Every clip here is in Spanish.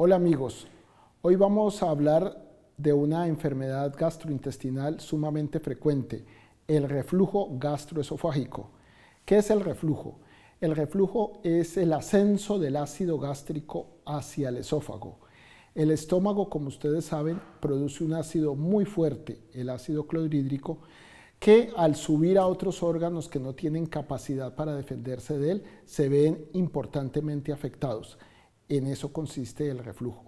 Hola amigos, hoy vamos a hablar de una enfermedad gastrointestinal sumamente frecuente, el reflujo gastroesofágico. ¿Qué es el reflujo? El reflujo es el ascenso del ácido gástrico hacia el esófago. El estómago, como ustedes saben, produce un ácido muy fuerte, el ácido clorhídrico, que al subir a otros órganos que no tienen capacidad para defenderse de él, se ven importantemente afectados. En eso consiste el reflujo.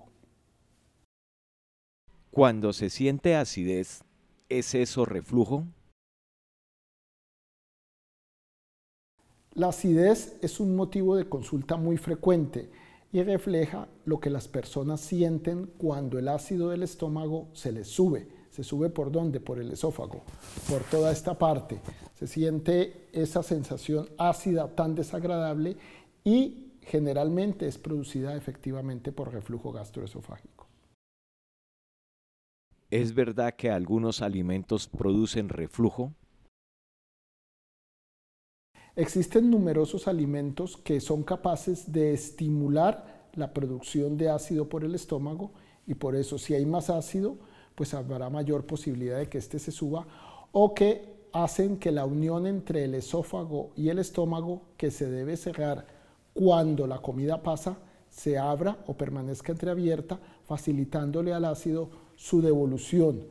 Cuando se siente acidez, ¿es eso reflujo? La acidez es un motivo de consulta muy frecuente y refleja lo que las personas sienten cuando el ácido del estómago se les sube. ¿Se sube por dónde? Por el esófago, por toda esta parte. Se siente esa sensación ácida tan desagradable y generalmente es producida efectivamente por reflujo gastroesofágico. ¿Es verdad que algunos alimentos producen reflujo? Existen numerosos alimentos que son capaces de estimular la producción de ácido por el estómago y por eso si hay más ácido, pues habrá mayor posibilidad de que éste se suba o que hacen que la unión entre el esófago y el estómago, que se debe cerrar cuando la comida pasa, se abra o permanezca entreabierta, facilitándole al ácido su devolución.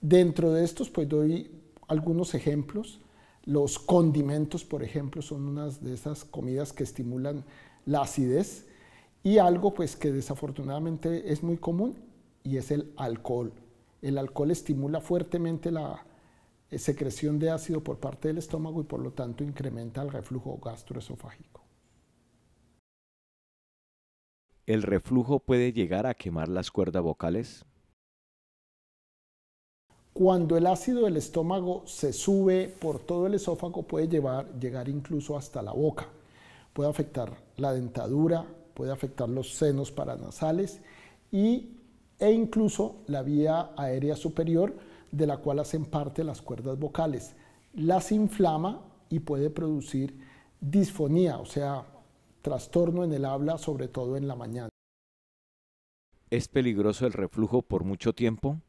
Dentro de estos, pues doy algunos ejemplos. Los condimentos, por ejemplo, son unas de esas comidas que estimulan la acidez y algo pues que desafortunadamente es muy común y es el alcohol. El alcohol estimula fuertemente la eh, secreción de ácido por parte del estómago y por lo tanto incrementa el reflujo gastroesofágico. ¿El reflujo puede llegar a quemar las cuerdas vocales? Cuando el ácido del estómago se sube por todo el esófago puede llevar, llegar incluso hasta la boca. Puede afectar la dentadura, puede afectar los senos paranasales y, e incluso la vía aérea superior de la cual hacen parte las cuerdas vocales. Las inflama y puede producir disfonía, o sea, trastorno en el habla, sobre todo en la mañana. ¿Es peligroso el reflujo por mucho tiempo?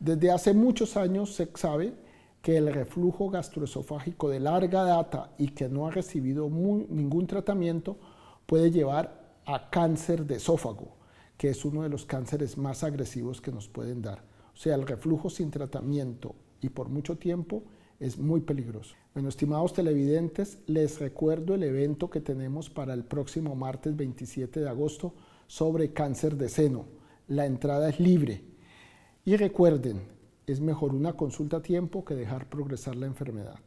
Desde hace muchos años se sabe que el reflujo gastroesofágico de larga data y que no ha recibido ningún tratamiento puede llevar a cáncer de esófago, que es uno de los cánceres más agresivos que nos pueden dar. O sea, el reflujo sin tratamiento y por mucho tiempo es muy peligroso. Bueno, estimados televidentes, les recuerdo el evento que tenemos para el próximo martes 27 de agosto sobre cáncer de seno. La entrada es libre. Y recuerden, es mejor una consulta a tiempo que dejar progresar la enfermedad.